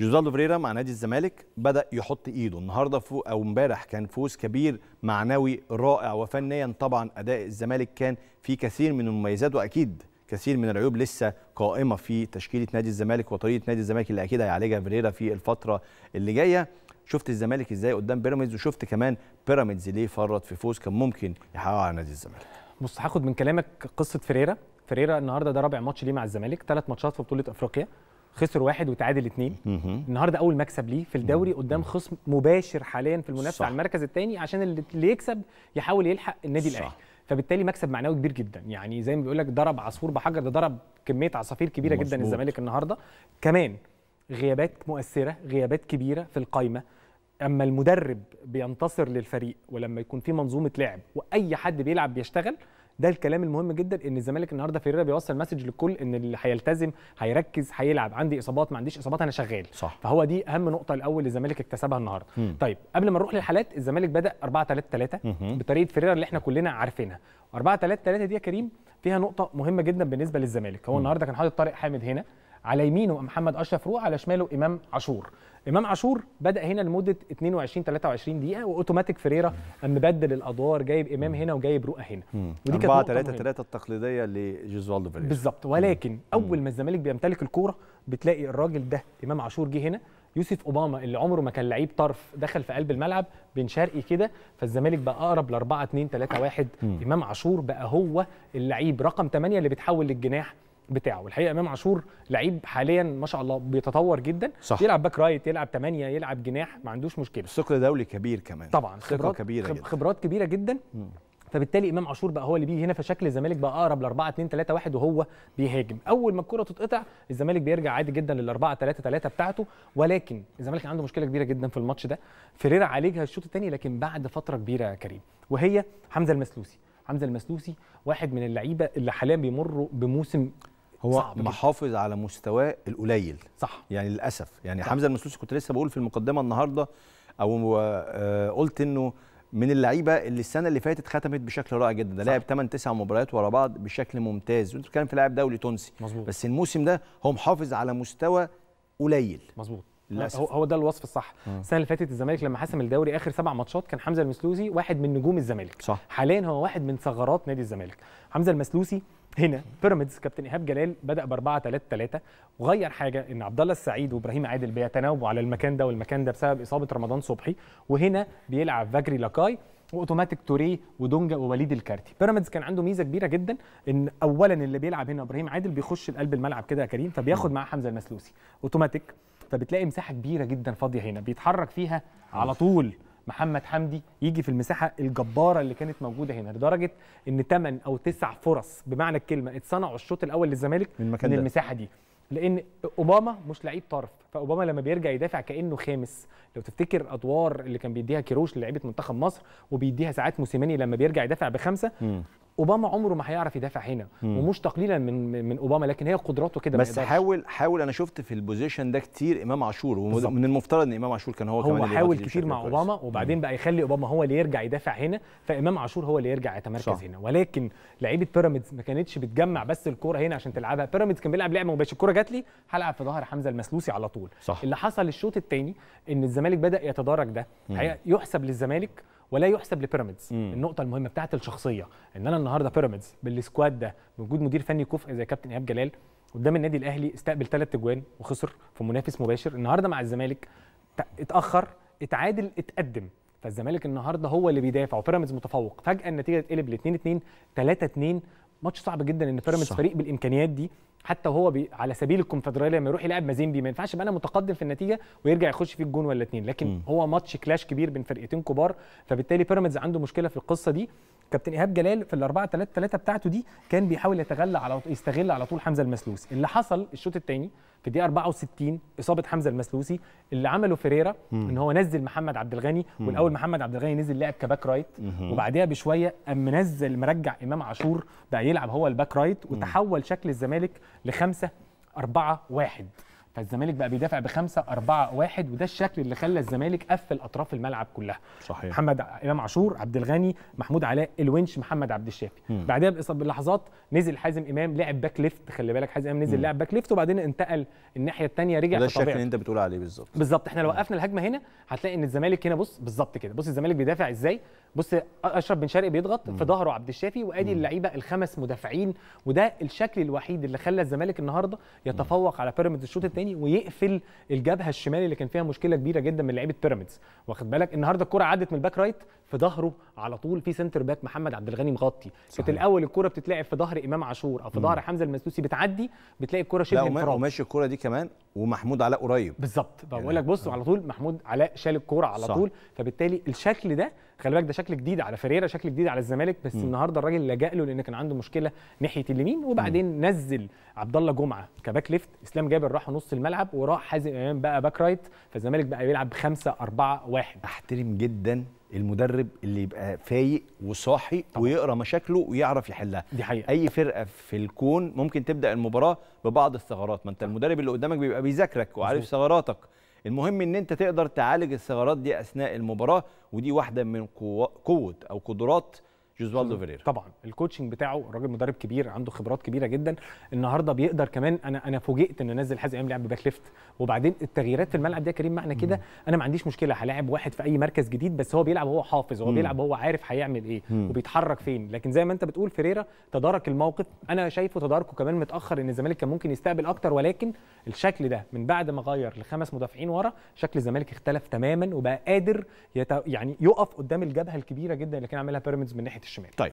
جوزالدو فريرا مع نادي الزمالك بدا يحط ايده النهارده فوق او امبارح كان فوز كبير معنوي رائع وفنيا طبعا اداء الزمالك كان في كثير من المميزات واكيد كثير من العيوب لسه قائمه في تشكيله نادي الزمالك وطريقه نادي الزمالك اللي اكيد هيعالجها فيريرا في الفتره اللي جايه شفت الزمالك ازاي قدام بيراميدز وشفت كمان بيراميدز ليه فرط في فوز كان ممكن يحققه على نادي الزمالك بص هاخد من كلامك قصه فيريرا فيريرا النهارده ده رابع ماتش ليه مع الزمالك ثلاث ماتشات في بطوله افريقيا خسر واحد وتعادل اثنين النهارده اول مكسب ليه في الدوري قدام خصم مباشر حاليا في المنافسه على المركز الثاني عشان اللي يكسب يحاول يلحق النادي الاهلي فبالتالي مكسب معنوي كبير جدا يعني زي ما بيقول لك ضرب عصفور بحجر ده ضرب كميه عصافير كبيره مصبوط. جدا الزمالك النهارده كمان غيابات مؤثره غيابات كبيره في القايمه اما المدرب بينتصر للفريق ولما يكون في منظومه لعب واي حد بيلعب بيشتغل ده الكلام المهم جدا ان الزمالك النهارده فيريرا بيوصل مسج للكل ان اللي هيلتزم هيركز هيلعب عندي اصابات ما عنديش اصابات انا شغال صح. فهو دي اهم نقطه الاول الزمالك اكتسبها النهارده طيب قبل ما نروح للحالات الزمالك بدا 4 3 3 بطريقه فيريرا اللي احنا كلنا عارفينها 4 3 3 دي يا كريم فيها نقطه مهمه جدا بالنسبه للزمالك هو النهارده كان حاطط طارق حامد هنا على يمينه محمد اشرف روح على شماله امام عاشور امام عاشور بدا هنا لمده 22 23 دقيقه واوتوماتيك فريرا قام مبدل الادوار جايب امام هنا وجايب رؤى هنا مم. ودي كانت 4 3 3 التقليديه لجيزوالدو فيريرا بالظبط ولكن مم. اول ما الزمالك بيمتلك الكوره بتلاقي الراجل ده امام عاشور جه هنا يوسف اوباما اللي عمره ما كان لعيب طرف دخل في قلب الملعب بن شرقي كده فالزمالك بقى اقرب ل 4 2 3 1 امام عاشور بقى هو اللعيب رقم 8 اللي بيتحول للجناح بتاعه الحقيقه امام عاشور لعيب حاليا ما شاء الله بيتطور جدا صح. يلعب باك رايت يلعب 8 يلعب جناح ما عندوش مشكله ثقل دولي كبير كمان طبعا خبرات كبيره جدا. خبرات كبيره جدا م. فبالتالي امام عاشور بقى هو اللي بيجي هنا فشكل الزمالك بقى اقرب ل 4 2 3 1 وهو بيهاجم اول ما الكره تتقطع الزمالك بيرجع عادي جدا لل 4 3 3 بتاعته ولكن الزمالك عنده مشكله كبيره جدا في الماتش ده فيريرا عالجها الشوط الثاني لكن بعد فتره كبيره يا كريم وهي حمزه المسلوسي حمزه المسلوسي واحد من اللعيبه اللي حاليا بيمروا بموسم هو صعب محافظ جدا. على مستواه القليل صح يعني للاسف يعني صح. حمزه المسلوسي كنت لسه بقول في المقدمه النهارده او آه، قلت انه من اللعيبه اللي السنه اللي فاتت ختمت بشكل رائع جدا ده لعب 8 9 مباريات ورا بعض بشكل ممتاز وانت بتتكلم في لاعب دولي تونسي مظبوط بس الموسم ده هو محافظ على مستوى قليل مظبوط للاسف هو ده الوصف الصح آه. السنه اللي فاتت الزمالك لما حسم الدوري اخر سبع ماتشات كان حمزه المسلوسي واحد من نجوم الزمالك صح حاليا هو واحد من ثغرات نادي الزمالك حمزه المسلوسي هنا بيراميدز كابتن ايهاب جلال بدا ب 4 3 3 وغير حاجه ان عبد الله السعيد وابراهيم عادل بيتناوبوا على المكان ده والمكان ده بسبب اصابه رمضان صبحي وهنا بيلعب فاجري لاكاي واوتوماتيك توريه ودونجا ووليد الكارتي بيراميدز كان عنده ميزه كبيره جدا ان اولا اللي بيلعب هنا ابراهيم عادل بيخش لقلب الملعب كده يا كريم فبياخد معاه حمزه المسلوسي اوتوماتيك فبتلاقي مساحه كبيره جدا فاضيه هنا بيتحرك فيها على طول محمد حمدي يجي في المساحه الجباره اللي كانت موجوده هنا لدرجه ان 8 او 9 فرص بمعنى الكلمه اتصنعوا الشوط الاول للزمالك من, من المساحه دي لان اوباما مش لعيب طرف فاوباما لما بيرجع يدافع كانه خامس لو تفتكر ادوار اللي كان بيديها كيروش للعيبه منتخب مصر وبيديها ساعات موسيماني لما بيرجع يدافع بخمسه اوباما عمره ما هيعرف يدافع هنا مم. ومش تقليلا من من اوباما لكن هي قدراته كده بس حاول حاول انا شفت في البوزيشن ده كتير امام عاشور ومن المفترض ان امام عاشور كان هو, هو كمان هو حاول كتير مع اوباما وبعدين مم. بقى يخلي اوباما هو اللي يرجع يدافع هنا فامام عاشور هو اللي يرجع يتمركز صح. هنا ولكن لعيبه بيراميدز ما كانتش بتجمع بس الكوره هنا عشان تلعبها بيراميدز كان بيلعب لعبه مباشره الكوره جات لي هلعب في ظهر حمزه المسلوسي على طول صح. اللي حصل الشوط الثاني ان الزمالك بدا يتدارك ده يحسب للزمالك ولا يحسب لبيراميدز النقطه المهمه بتاعت الشخصيه ان انا النهارده بيراميدز بالسكواد ده بوجود مدير فني كفء زي كابتن ايهاب جلال قدام النادي الاهلي استقبل ثلاث اجوان وخسر في منافس مباشر النهارده مع الزمالك اتاخر اتعادل اتقدم فالزمالك النهارده هو اللي بيدافع وبيراميدز متفوق فجاه النتيجه تقلب ل 2 2 3 2 ماتش صعب جدا ان بيراميدز فريق بالامكانيات دي حتى وهو بي على سبيل الكونفدراليه لما يروح يلعب مازيمبي ما ينفعش يبقى انا متقدم في النتيجه ويرجع يخش فيه الجون ولا اتنين لكن م. هو ماتش كلاش كبير بين فرقتين كبار فبالتالي بيراميدز عنده مشكله في القصه دي كابتن ايهاب جلال في الاربعه ثلاثه 3 3 بتاعته دي كان بيحاول يتغلى على يستغل على طول حمزه المسلوس اللي حصل الشوط الثاني في الدقيقه 64 اصابه حمزه المسلوسي اللي عمله فيريرا ان هو نزل محمد عبد الغني والاول محمد عبد الغني نزل لعب كباك رايت وبعديها بشويه قام منزل مرجع امام عاشور بقى يلعب هو الباك رايت وتحول شكل الزمالك لخمسة أربعة واحد فالزمالك بقى بيدافع بخمسه اربعه واحد وده الشكل اللي خلى الزمالك قفل اطراف الملعب كلها صحيح محمد امام عاشور عبد الغني محمود علاء الونش محمد عبد الشافي بعدها بلحظات نزل حازم امام لعب باك ليفت خلي بالك حازم امام نزل لعب باك ليفت وبعدين انتقل الناحيه الثانيه رجع ده الشكل اللي انت بتقول عليه بالظبط بالظبط احنا لو وقفنا الهجمه هنا هتلاقي ان الزمالك هنا بص بالظبط كده بص الزمالك بيدافع ازاي بص اشرف بن شرقي بيضغط في ظهره عبد الشافي وادي اللعيبه الخمس مدافعين وده الشكل الوحيد اللي خلى الزمالك النهارده يتفوق على بيراميدز الشوط الثاني تاني ويقفل الجبهه الشمالي اللي كان فيها مشكله كبيره جدا من لعيبه بيراميدز واخد بالك النهارده الكره عدت من الباك رايت في ظهره على طول في سنتر باك محمد عبد الغني مغطي كانت الاول الكره بتتلعب في ظهر امام عاشور او في ظهر حمزه المسلوسي بتعدي بتلاقي الكره شبه انفراد وماشي الكره دي كمان ومحمود علاء قريب بالظبط بقول يعني لك بص آه. على طول محمود علاء شال الكوره على صح. طول فبالتالي الشكل ده خلي بالك ده شكل جديد على فريرا شكل جديد على الزمالك بس م. النهارده الراجل لجأ له لان كان عنده مشكله ناحيه اليمين وبعدين م. نزل عبد الله جمعه كباك ليفت اسلام جابر راح نص الملعب وراح حازم امام بقى باك رايت فالزمالك بقى بيلعب 5 4 1 احترم جدا المدرب اللي يبقى فايق وصاحي طبعا. ويقرا مشاكله ويعرف يحلها دي حقيقة. اي فرقه في الكون ممكن تبدا المباراه ببعض الثغرات ما انت المدرب اللي قدامك بيبقى بيذاكرك وعارف ثغراتك المهم ان انت تقدر تعالج الثغرات دي اثناء المباراه ودي واحده من قوه او قدرات جوزوالدو فيريرا طبعا الكوتشنج بتاعه راجل مدرب كبير عنده خبرات كبيره جدا النهارده بيقدر كمان انا انا فوجئت ان نزل حازم امام لعب باك ليفت وبعدين التغييرات في الملعب دي يا كريم معنى كده انا ما عنديش مشكله هلاعب واحد في اي مركز جديد بس هو بيلعب هو حافظ هو بيلعب هو عارف هيعمل ايه وبيتحرك فين لكن زي ما انت بتقول فيريرا تدارك الموقف انا شايفه تداركه كمان متاخر ان الزمالك كان ممكن يستقبل اكتر ولكن الشكل ده من بعد ما غير لخمس مدافعين ورا شكل الزمالك اختلف تماما وبقى قادر يعني يقف قدام الجبهه الكبيره جدا اللي كان عاملها بيراميدز من ناحيه Right.